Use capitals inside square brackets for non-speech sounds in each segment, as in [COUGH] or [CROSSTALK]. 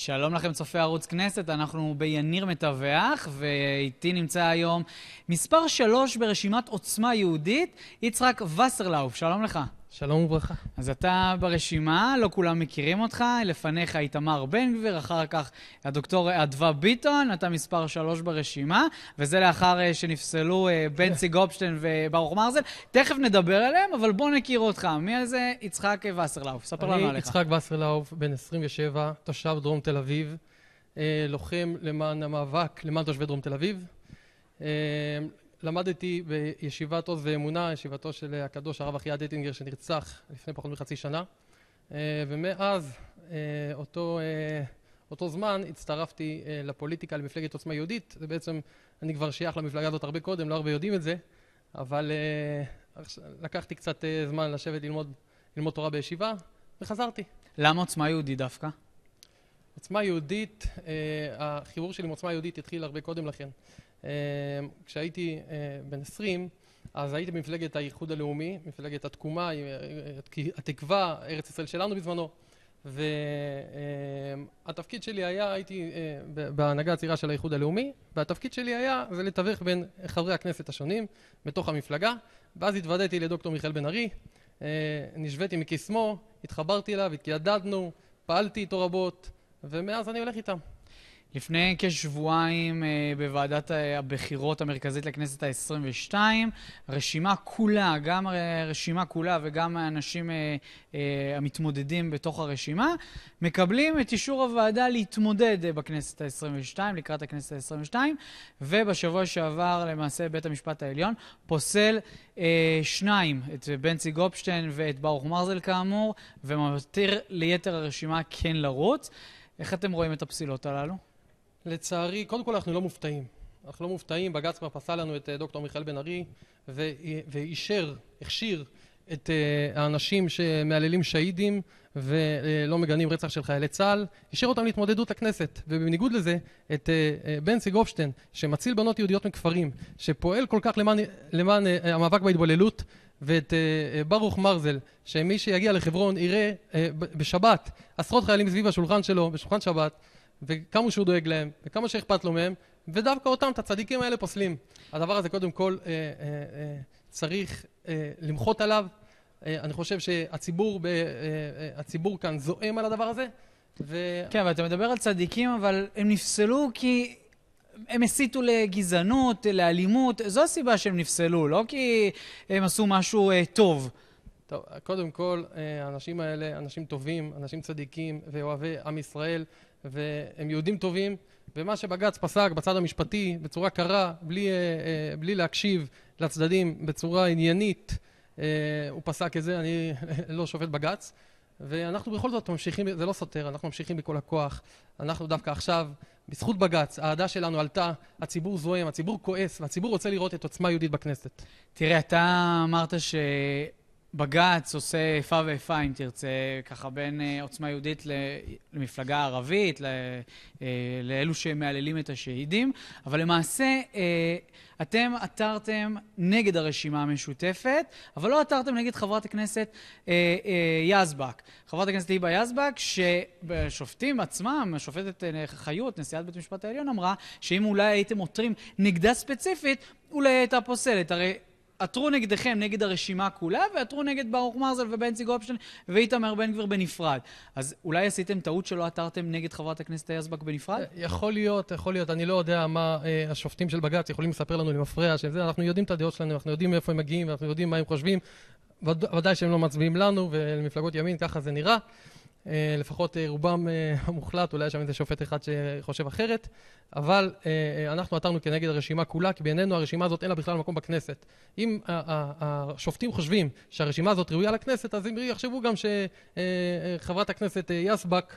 שלום לכם, צופי ערוץ כנסת, אנחנו ביניר מתווח, ואיתי נמצא היום מספר 3 ברשימת עוצמה יהודית, יצחק וסרלאוף, שלום לך. שלום וברכה. אז אתה ברשימה, לא כולם מכירים אותך, לפניך איתמר בן גביר, אחר כך הדוקטור אדווה ביטון, אתה מספר שלוש ברשימה, וזה לאחר אה, שנפסלו אה, בנצי [LAUGHS] גופשטיין וברוך מרזל. תכף נדבר עליהם, אבל בוא נכיר אותך. מי זה יצחק וסרלאוף? ספר לנו עליך. אני יצחק וסרלאוף, בן 27, תושב דרום תל אביב, אה, לוחם למען המאבק, למען תושבי דרום תל אביב. למדתי בישיבת עוז ואמונה, ישיבתו של הקדוש הרב אחיה דטינגר שנרצח לפני פחות מחצי שנה אה, ומאז אה, אותו, אה, אותו זמן הצטרפתי לפוליטיקה למפלגת עוצמה יהודית זה בעצם, אני כבר שייך למפלגה הזאת הרבה קודם, לא הרבה יודעים את זה אבל לקחתי קצת זמן לשבת ללמוד, ללמוד תורה בישיבה וחזרתי. למה עוצמה יהודית דווקא? עוצמה יהודית, החיבור שלי עם עוצמה יהודית התחיל הרבה קודם לכן אמ, כשהייתי אה, בן 20, אז הייתי במפלגת האיחוד הלאומי, מפלגת התקומה, אה, התקווה, ארץ ישראל שלנו בזמנו, והתפקיד אמ, שלי היה, הייתי אה, בהנהגה הצעירה של האיחוד הלאומי, והתפקיד שלי היה זה לתווך בין חברי הכנסת השונים בתוך המפלגה, ואז התוודעתי לדוקטור מיכאל בן ארי, נשוויתי מקסמו, התחברתי אליו, התיידדנו, פעלתי איתו רבות, ומאז אני הולך איתם. לפני כשבועיים אה, בוועדת הבחירות המרכזית לכנסת העשרים ושתיים, רשימה כולה, גם אה, הרשימה כולה וגם האנשים אה, אה, המתמודדים בתוך הרשימה, מקבלים את אישור הוועדה להתמודד אה, בכנסת העשרים ושתיים, לקראת הכנסת העשרים ושתיים, ובשבוע שעבר למעשה בית המשפט העליון פוסל אה, שניים, את בנצי גופשטיין ואת ברוך מרזל כאמור, ומתיר ליתר הרשימה כן לרוץ. איך אתם רואים את הפסילות הללו? לצערי, קודם כל אנחנו לא מופתעים. אנחנו לא מופתעים, בג"ץ כבר פסל לנו את אה, דוקטור מיכאל בן ארי ואישר, הכשיר את אה, האנשים שמהללים שהידים ולא אה, מגנים רצח של חיילי צה"ל, השאיר אותם להתמודדות לכנסת. ובניגוד לזה, את בנצי גופשטיין, שמציל בנות יהודיות מכפרים, שפועל כל כך למען, למען המאבק בהתבוללות, ואת ברוך מרזל, שמי שיגיע לחברון יראה בשבת עשרות חיילים סביב השולחן שלו, בשולחן שבת, וכמה שהוא דואג להם, וכמה שאכפת לו מהם, ודווקא אותם, את הצדיקים האלה פוסלים. הדבר הזה קודם כל אה, אה, אה, צריך אה, למחות עליו. אה, אני חושב שהציבור ב, אה, אה, הציבור כאן זועם על הדבר הזה. ו... כן, אבל אתה מדבר על צדיקים, אבל הם נפסלו כי הם הסיתו לגזענות, לאלימות, זו הסיבה שהם נפסלו, לא כי הם עשו משהו אה, טוב. טוב, קודם כל, אה, האנשים האלה, אנשים טובים, אנשים צדיקים ואוהבי עם ישראל, והם יהודים טובים, ומה שבג"ץ פסק בצד המשפטי בצורה קרה, בלי, אה, אה, בלי להקשיב לצדדים בצורה עניינית, אה, הוא פסק את זה, אני [LAUGHS] לא שופט בג"ץ. ואנחנו בכל זאת ממשיכים, זה לא סותר, אנחנו ממשיכים בכל הכוח. אנחנו דווקא עכשיו, בזכות בג"ץ, האהדה שלנו עלתה, הציבור זועם, הציבור כועס, והציבור רוצה לראות את עוצמה יהודית בכנסת. תראה, אתה אמרת ש... בג"ץ עושה איפה ואיפה, אם תרצה, ככה בין אה, עוצמה יהודית למפלגה הערבית, אה, לאלו שמהללים את השהידים, אבל למעשה אה, אתם עתרתם נגד הרשימה המשותפת, אבל לא עתרתם נגד חברת הכנסת יזבק. חברת הכנסת היבה יזבק, שבשופטים עצמם, השופטת חיות, נשיאת בית המשפט העליון, אמרה שאם אולי הייתם עותרים נגדה ספציפית, אולי הייתה פוסלת. הרי עתרו נגדכם, נגד הרשימה כולה, ועתרו נגד ברוך מרזל ובנצי גופשטיין ואיתמר בן גביר בנפרד. אז אולי עשיתם טעות שלא עתרתם נגד חברת הכנסת היזבק בנפרד? אה, יכול להיות, יכול להיות. אני לא יודע מה אה, השופטים של בג"ץ יכולים לספר לנו למפרע, שזה, אנחנו יודעים את הדעות שלנו, אנחנו יודעים מאיפה הם מגיעים, אנחנו יודעים מה הם חושבים. ודאי שהם לא מצביעים לנו ולמפלגות ימין, ככה זה נראה. אה, לפחות אה, רובם אה, המוחלט, אולי יש שם איזה שופט אחד שחושב אחרת, אבל אנחנו עתרנו כנגד הרשימה כולה, כי בעינינו הרשימה הזאת אין לה בכלל מקום בכנסת. אם השופטים חושבים שהרשימה הזאת ראויה לכנסת, אז הם יחשבו גם שחברת הכנסת יסבק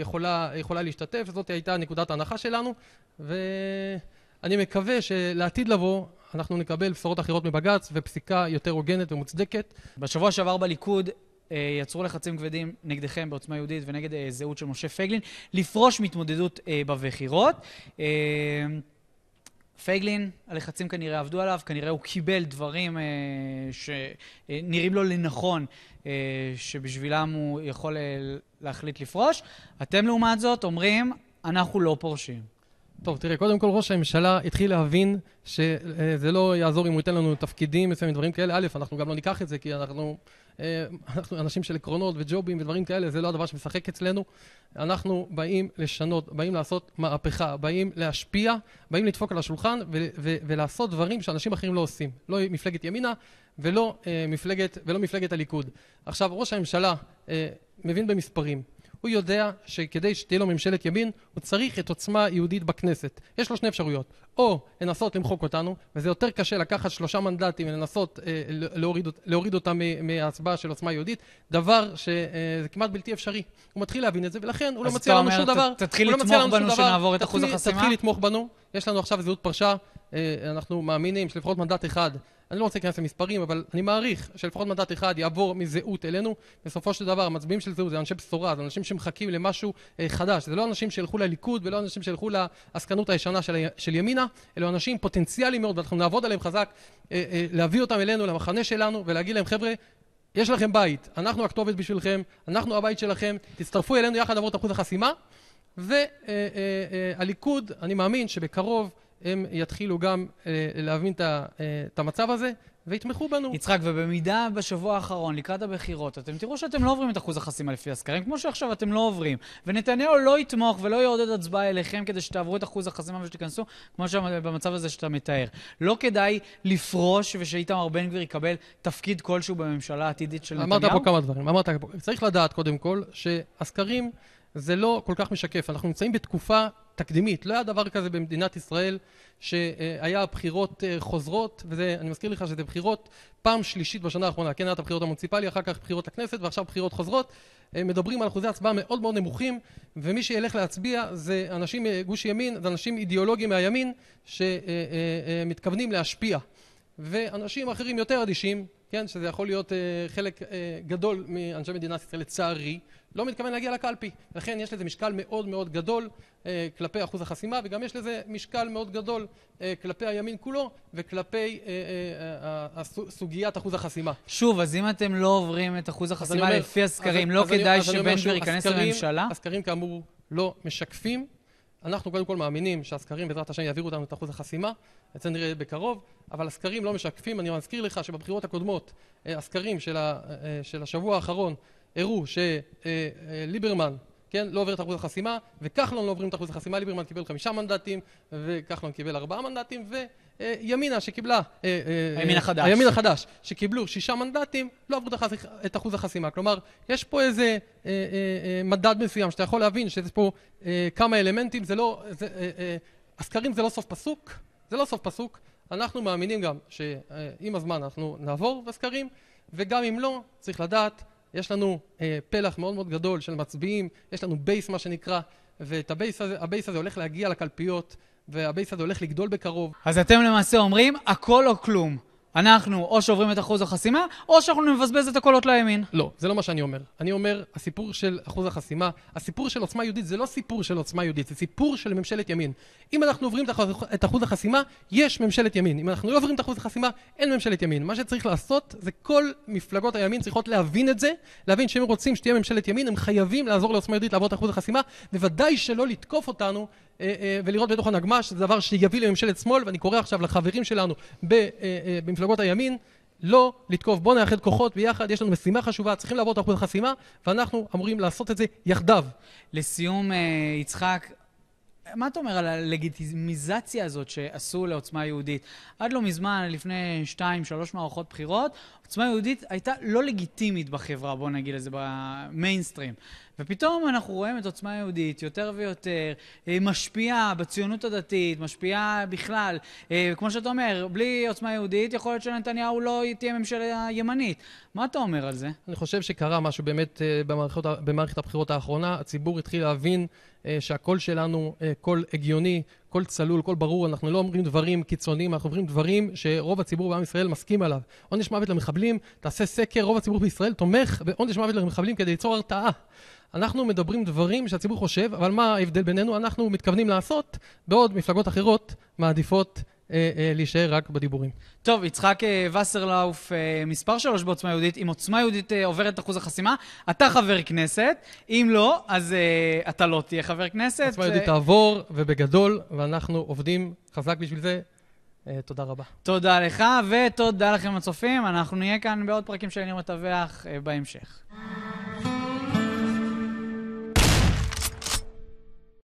יכולה, יכולה להשתתף, זאת הייתה נקודת ההנחה שלנו, ואני מקווה שלעתיד לבוא אנחנו נקבל בשורות אחרות מבג"ץ ופסיקה יותר הוגנת ומוצדקת. בשבוע שעבר בליכוד אה, יצרו לחצים כבדים נגדכם בעוצמה יהודית ונגד אה, זהות של משה פייגלין, לפרוש מהתמודדות אה, בבחירות. פייגלין, הלחצים כנראה עבדו עליו, כנראה הוא קיבל דברים אה, שנראים לו לנכון אה, שבשבילם הוא יכול אה, להחליט לפרוש. אתם לעומת זאת אומרים, אנחנו לא פורשים. טוב, תראה, קודם כל ראש הממשלה התחיל להבין שזה אה, לא יעזור אם הוא ייתן לנו תפקידים מסוימים, דברים כאלה. א', אנחנו גם לא ניקח את זה, כי אנחנו, אה, אנחנו אנשים של עקרונות וג'ובים ודברים כאלה, זה לא הדבר שמשחק אצלנו. אנחנו באים לשנות, באים לעשות מהפכה, באים להשפיע, באים לדפוק על השולחן ו- ו- ולעשות דברים שאנשים אחרים לא עושים. לא מפלגת ימינה ולא, אה, מפלגת, ולא מפלגת הליכוד. עכשיו, ראש הממשלה אה, מבין במספרים. הוא יודע שכדי שתהיה לו ממשלת ימין, הוא צריך את עוצמה יהודית בכנסת. יש לו שני אפשרויות. או לנסות למחוק אותנו, וזה יותר קשה לקחת שלושה מנדטים ולנסות אה, לא, להוריד, להוריד אותם מההצבעה של עוצמה יהודית, דבר שזה אה, כמעט בלתי אפשרי. הוא מתחיל להבין את זה, ולכן הוא לא מציע לא לנו שום דבר. אז אתה אומר, תתחיל לתמוך בנו שנעבור את אחוז החסימה? תתחיל לתמוך בנו. יש לנו עכשיו זהות פרשה. אה, אנחנו מאמינים שלפחות מנדט אחד אני לא רוצה להיכנס למספרים, אבל אני מעריך שלפחות מנדט אחד יעבור מזהות אלינו. בסופו של דבר, המצביעים של זהות זה אנשי בשורה, זה אנשים שמחכים למשהו אה, חדש. זה לא אנשים שילכו לליכוד ולא אנשים שילכו לעסקנות הישנה של, של ימינה, אלו אנשים פוטנציאליים מאוד, ואנחנו נעבוד עליהם חזק, אה, אה, להביא אותם אלינו, למחנה שלנו, ולהגיד להם, חבר'ה, יש לכם בית, אנחנו הכתובת בשבילכם, אנחנו הבית שלכם, תצטרפו אלינו יחד לעבור את אחוז החסימה. והליכוד, אה, אה, אה, אני מאמין שבקרוב הם יתחילו גם אה, להבין אה, את המצב הזה ויתמכו בנו. יצחק, ובמידה בשבוע האחרון, לקראת הבחירות, אתם תראו שאתם לא עוברים את אחוז החסימה לפי הסקרים, כמו שעכשיו אתם לא עוברים, ונתניהו לא יתמוך ולא יעודד הצבעה אליכם כדי שתעברו את אחוז החסימה ושתיכנסו, כמו שבמצב הזה שאתה מתאר. לא כדאי לפרוש ושאיתמר בן גביר יקבל תפקיד כלשהו בממשלה העתידית של אמרת נתניהו? אמרת פה כמה דברים. אמרת פה, צריך לדעת קודם כל שהסקרים... זה לא כל כך משקף. אנחנו נמצאים בתקופה תקדימית, לא היה דבר כזה במדינת ישראל שהיה בחירות אה, חוזרות, ואני מזכיר לך שזה בחירות פעם שלישית בשנה האחרונה, כן היה את הבחירות המוניציפלי, אחר כך בחירות לכנסת ועכשיו בחירות חוזרות, אה, מדברים על אחוזי הצבעה מאוד מאוד נמוכים, ומי שילך להצביע זה אנשים מגוש אה, ימין, זה אנשים אידיאולוגיים מהימין שמתכוונים להשפיע, ואנשים אחרים יותר אדישים כן, שזה יכול להיות אה, חלק אה, גדול מאנשי מדינת ישראל, לצערי, לא מתכוון להגיע לקלפי. לכן יש לזה משקל מאוד מאוד גדול אה, כלפי אחוז החסימה, וגם יש לזה משקל מאוד גדול אה, כלפי הימין כולו, וכלפי אה, אה, אה, סוגיית אחוז החסימה. שוב, אז אם אתם לא עוברים את אחוז החסימה אומר, לפי הסקרים, אז, לא אז כדאי שבן גביר ייכנס לממשלה? הסקרים כאמור לא משקפים אנחנו קודם כל מאמינים שהסקרים בעזרת השם יעבירו אותנו את אחוז החסימה, את זה נראה בקרוב, אבל הסקרים לא משקפים, אני מזכיר לך שבבחירות הקודמות אה, הסקרים של, אה, אה, של השבוע האחרון הראו שליברמן כן, לא עובר את אחוז החסימה, וכחלון לא עוברים את אחוז החסימה, ליברמן קיבל חמישה מנדטים, וכחלון קיבל ארבעה מנדטים, ו... אה, ימינה שקיבלה... אה, אה, הימין החדש. הימין החדש, שקיבלו שישה מנדטים, לא עברו את אחוז החסימה. כלומר, יש פה איזה מדד מסוים שאתה יכול להבין שיש פה כמה אלמנטים, זה לא... הסקרים זה לא סוף פסוק, זה לא סוף פסוק. אנחנו מאמינים גם שעם הזמן אנחנו נעבור בסקרים, וגם אם לא, צריך לדעת, יש לנו פלח מאוד מאוד גדול של מצביעים, יש לנו בייס מה שנקרא, ואת הבייס הזה, הבייס הזה הולך להגיע לקלפיות. והבייס הזה הולך לגדול בקרוב. אז אתם למעשה אומרים, הכל או כלום. אנחנו או שעוברים את אחוז החסימה, או שאנחנו נבזבז את הקולות לימין. לא, זה לא מה שאני אומר. אני אומר, הסיפור של אחוז החסימה, הסיפור של עוצמה יהודית זה לא סיפור של עוצמה יהודית, זה סיפור של ממשלת ימין. אם אנחנו עוברים את אחוז החסימה, יש ממשלת ימין. אם אנחנו לא עוברים את אחוז החסימה, אין ממשלת ימין. מה שצריך לעשות, זה כל מפלגות הימין צריכות להבין את זה, להבין שאם רוצים שתהיה ממשלת ימין, הם חייבים לעזור לעוצמה יהודית לעבור את אחוז החסימה, בוודאי שלא לתקוף אותנו אה, אה, ולראות בתוך הנגמ"ש, זה דבר שיביא לממשלת שמאל, ואני קורא עכשיו לחברים שלנו אה, במפלגות מפלגות הימין לא לתקוף. בואו נאחד כוחות ביחד, יש לנו משימה חשובה, צריכים לעבור את אחוז החסימה, ואנחנו אמורים לעשות את זה יחדיו. לסיום, אה, יצחק, מה אתה אומר על הלגיטימיזציה הזאת שעשו לעוצמה יהודית? עד לא מזמן, לפני שתיים, שלוש מערכות בחירות, עוצמה יהודית הייתה לא לגיטימית בחברה, בואו נגיד את זה, במיינסטרים. ופתאום אנחנו רואים את עוצמה יהודית יותר ויותר, אה, משפיעה בציונות הדתית, משפיעה בכלל. אה, כמו שאתה אומר, בלי עוצמה יהודית, יכול להיות שנתניהו לא תהיה ממשלה ימנית. מה אתה אומר על זה? אני חושב שקרה משהו באמת אה, במערכת, במערכת הבחירות האחרונה. הציבור התחיל להבין שהקול שלנו קול הגיוני, הכל צלול, הכל ברור, אנחנו לא אומרים דברים קיצוניים, אנחנו אומרים דברים שרוב הציבור בעם ישראל מסכים עליו. עונש מוות למחבלים, תעשה סקר, רוב הציבור בישראל תומך בעונש מוות למחבלים כדי ליצור הרתעה. אנחנו מדברים דברים שהציבור חושב, אבל מה ההבדל בינינו? אנחנו מתכוונים לעשות, בעוד מפלגות אחרות מעדיפות אה, אה, להישאר רק בדיבורים. טוב, יצחק אה, וסרלאוף, אה, מספר שלוש בעוצמה יהודית. אם עוצמה יהודית אה, עוברת את אחוז החסימה, אתה חבר כנסת. אם לא, אז אה, אתה לא תהיה חבר כנסת. עוצמה ש... יהודית תעבור, ובגדול, ואנחנו עובדים חזק בשביל זה. אה, תודה רבה. תודה לך, ותודה לכם הצופים. אנחנו נהיה כאן בעוד פרקים של ניר אה, בהמשך.